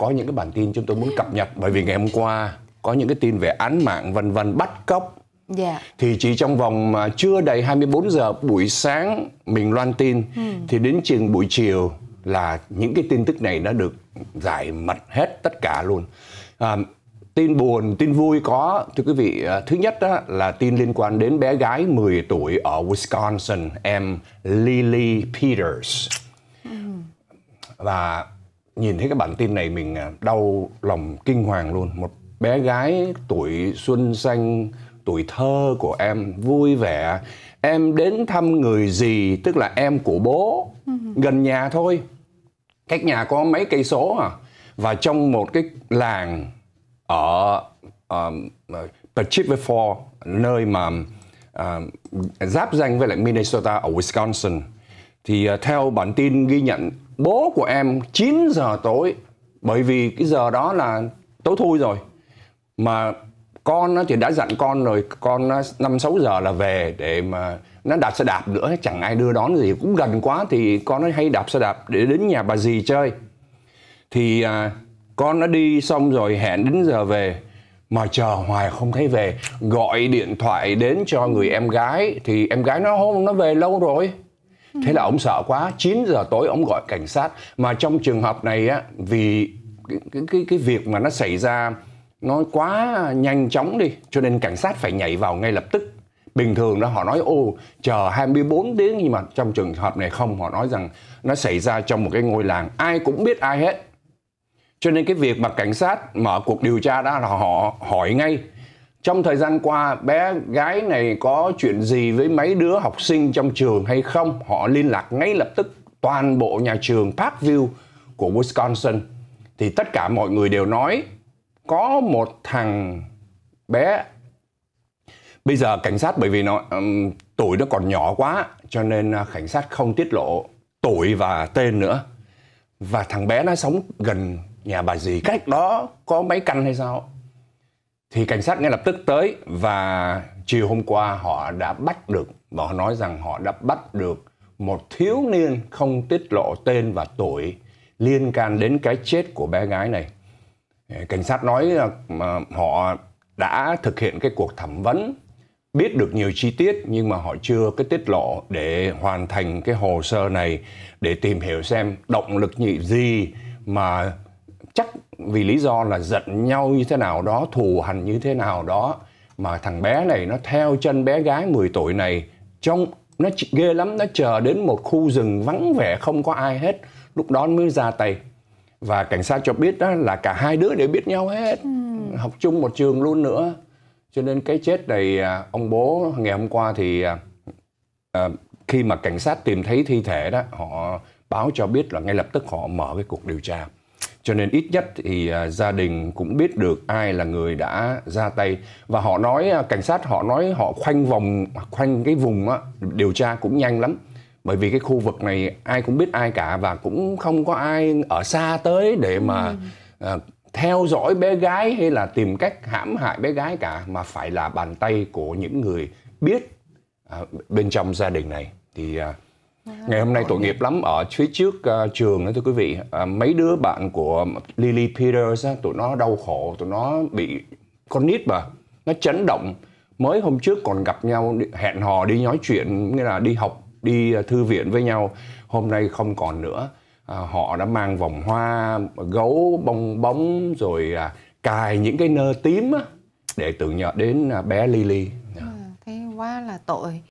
có những cái bản tin chúng tôi muốn cập nhật bởi vì ngày hôm qua có những cái tin về án mạng vân vân bắt cóc Yeah. Dạ. Thì chỉ trong vòng mà chưa đầy 24 giờ buổi sáng mình loan tin hmm. thì đến chừng buổi chiều là những cái tin tức này đã được giải mật hết tất cả luôn. À, tin buồn, tin vui có thưa quý vị, à, thứ nhất đó là tin liên quan đến bé gái 10 tuổi ở Wisconsin, em Lily Peters. Hmm. Và nhìn thấy cái bản tin này mình à, đau lòng kinh hoàng luôn một bé gái tuổi xuân xanh tuổi thơ của em vui vẻ em đến thăm người gì tức là em của bố ừ. gần nhà thôi cách nhà có mấy cây số à và trong một cái làng ở um, Pachivifor nơi mà uh, giáp danh với lại Minnesota ở Wisconsin thì à, theo bản tin ghi nhận bố của em 9 giờ tối bởi vì cái giờ đó là tối thui rồi mà con thì đã dặn con rồi con năm sáu giờ là về để mà nó đạp xe đạp nữa chẳng ai đưa đón gì cũng gần quá thì con nó hay đạp xe đạp để đến nhà bà dì chơi thì à, con nó đi xong rồi hẹn đến giờ về mà chờ hoài không thấy về gọi điện thoại đến cho người em gái thì em gái nó hôm nó về lâu rồi thế là ông sợ quá 9 giờ tối ông gọi cảnh sát mà trong trường hợp này á vì cái cái cái việc mà nó xảy ra nó quá nhanh chóng đi cho nên cảnh sát phải nhảy vào ngay lập tức bình thường đó họ nói ô chờ 24 tiếng nhưng mà trong trường hợp này không họ nói rằng nó xảy ra trong một cái ngôi làng ai cũng biết ai hết cho nên cái việc mà cảnh sát mở cuộc điều tra đó là họ hỏi ngay trong thời gian qua bé gái này có chuyện gì với mấy đứa học sinh trong trường hay không họ liên lạc ngay lập tức toàn bộ nhà trường Parkview của Wisconsin thì tất cả mọi người đều nói có một thằng bé bây giờ cảnh sát bởi vì nó um, tuổi nó còn nhỏ quá cho nên à, cảnh sát không tiết lộ tuổi và tên nữa và thằng bé nó sống gần nhà bà gì cách đó có mấy căn hay sao thì cảnh sát ngay lập tức tới và chiều hôm qua họ đã bắt được và họ nói rằng họ đã bắt được một thiếu niên không tiết lộ tên và tuổi liên can đến cái chết của bé gái này. Ờ, cảnh sát nói là họ đã thực hiện cái cuộc thẩm vấn, biết được nhiều chi tiết nhưng mà họ chưa cái tiết lộ để hoàn thành cái hồ sơ này để tìm hiểu xem động lực gì mà chắc vì lý do là giận nhau như thế nào đó thù hằn như thế nào đó mà thằng bé này nó theo chân bé gái 10 tuổi này trong nó ghê lắm nó chờ đến một khu rừng vắng vẻ không có ai hết lúc đó mới ra tay và cảnh sát cho biết đó là cả hai đứa đều biết nhau hết ừ. học chung một trường luôn nữa cho nên cái chết này à, ông bố ngày hôm qua thì à, à, khi mà cảnh sát tìm thấy thi thể đó họ báo cho biết là ngay lập tức họ mở cái cuộc điều tra cho nên ít nhất thì à, gia đình cũng biết được ai là người đã ra tay và họ nói à, cảnh sát họ nói họ khoanh vòng à, khoanh cái vùng á, điều tra cũng nhanh lắm bởi vì cái khu vực này ai cũng biết ai cả và cũng không có ai ở xa tới để mà ừ. theo dõi bé gái hay là tìm cách hãm hại bé gái cả mà phải là bàn tay của những người biết bên trong gia đình này thì uh, ngày hôm nay tội nghiệp lắm ở phía trước uh, trường đó thưa quý vị uh, mấy đứa bạn của Lily Peters á, tụi nó đau khổ tụi nó bị con nít mà nó chấn động mới hôm trước còn gặp nhau hẹn hò đi nói chuyện nghĩa là đi học đi ờ, thư viện với nhau hôm nay không còn nữa à, họ đã mang vòng hoa gấu bong bóng rồi à, cài những cái nơ tím á, để tưởng nhớ đến à, bé Lily à, thế quá là tội